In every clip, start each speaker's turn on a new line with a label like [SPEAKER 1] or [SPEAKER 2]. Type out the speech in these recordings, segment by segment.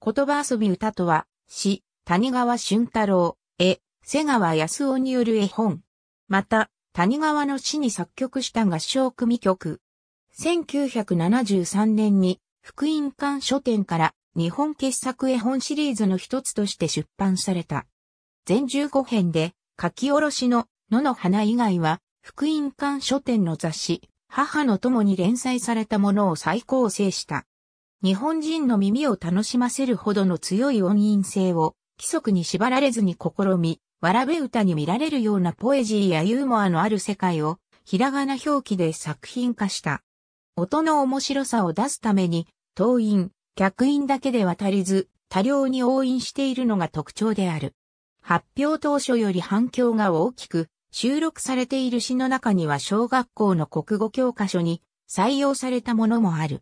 [SPEAKER 1] 言葉遊び歌とは、詩、谷川俊太郎、絵、瀬川康夫による絵本。また、谷川の詩に作曲した合唱組曲。1973年に、福音館書店から日本傑作絵本シリーズの一つとして出版された。全15編で、書き下ろしの野の花以外は、福音館書店の雑誌、母の友に連載されたものを再構成した。日本人の耳を楽しませるほどの強い音韻性を規則に縛られずに試み、わらべ歌に見られるようなポエジーやユーモアのある世界をひらがな表記で作品化した。音の面白さを出すために、当音、客音だけでは足りず、多量に応印しているのが特徴である。発表当初より反響が大きく、収録されている詩の中には小学校の国語教科書に採用されたものもある。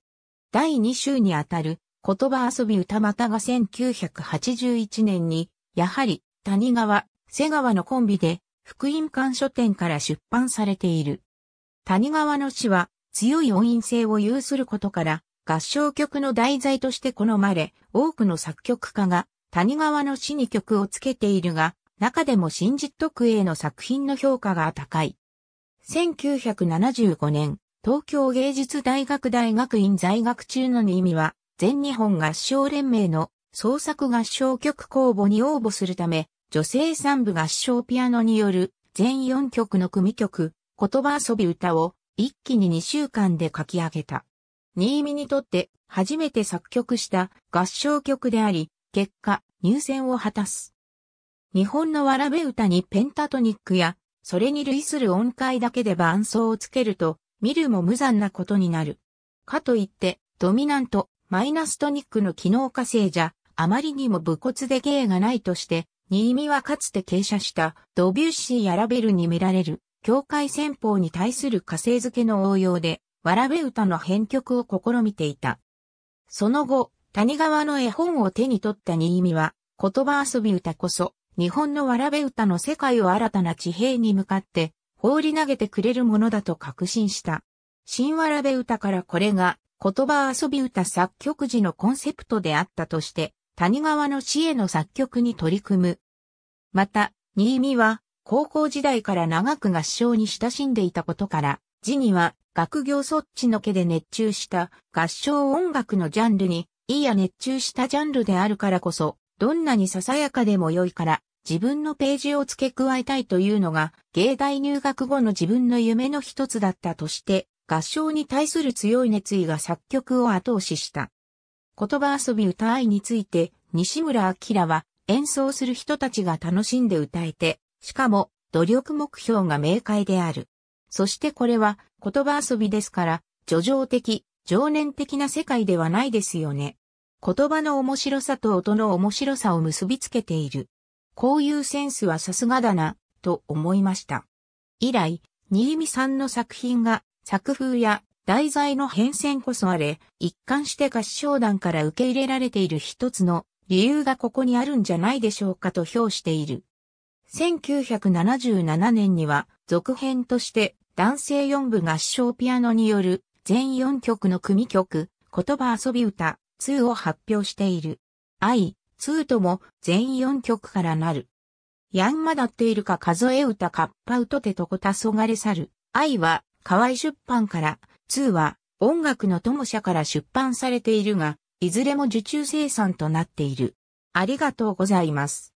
[SPEAKER 1] 第2週にあたる言葉遊び歌又が1981年に、やはり谷川、瀬川のコンビで福音館書店から出版されている。谷川の詩は強い音韻性を有することから合唱曲の題材として好まれ、多くの作曲家が谷川の詩に曲をつけているが、中でも新実徳への作品の評価が高い。1975年、東京芸術大学大学院在学中の意味は、全日本合唱連盟の創作合唱曲公募に応募するため、女性三部合唱ピアノによる全4曲の組曲、言葉遊び歌を一気に2週間で書き上げた。新見にとって初めて作曲した合唱曲であり、結果入選を果たす。日本のわらべ歌にペンタトニックや、それに類する音階だけで伴奏をつけると、見るも無残なことになる。かといって、ドミナント、マイナストニックの機能化性じゃ、あまりにも武骨で芸がないとして、新見はかつて傾斜したドビュッシーやラベルに見られる、境界戦法に対する火星付けの応用で、わらべ歌の編曲を試みていた。その後、谷川の絵本を手に取った新見は、言葉遊び歌こそ、日本のわらべ歌の世界を新たな地平に向かって放り投げてくれるものだと確信した。神話ラベ歌からこれが言葉遊び歌作曲時のコンセプトであったとして、谷川の詩への作曲に取り組む。また、新見は高校時代から長く合唱に親しんでいたことから、字には学業そっちのけで熱中した合唱音楽のジャンルに、いや熱中したジャンルであるからこそ、どんなにささやかでも良いから、自分のページを付け加えたいというのが、芸大入学後の自分の夢の一つだったとして、合唱に対する強い熱意が作曲を後押しした。言葉遊び歌愛について、西村明は演奏する人たちが楽しんで歌えて、しかも努力目標が明快である。そしてこれは言葉遊びですから、叙情的、情念的な世界ではないですよね。言葉の面白さと音の面白さを結びつけている。こういうセンスはさすがだな、と思いました。以来、新見さんの作品が作風や題材の変遷こそあれ、一貫して合唱団から受け入れられている一つの理由がここにあるんじゃないでしょうかと評している。1977年には続編として男性四部合唱ピアノによる全四曲の組曲、言葉遊び歌2を発表している。愛、2とも全4曲からなる。ヤンマだっているか数え歌カッパウトテとこたそがれさる。愛は河合出版から、2は音楽の友社から出版されているが、いずれも受注生産となっている。ありがとうございます。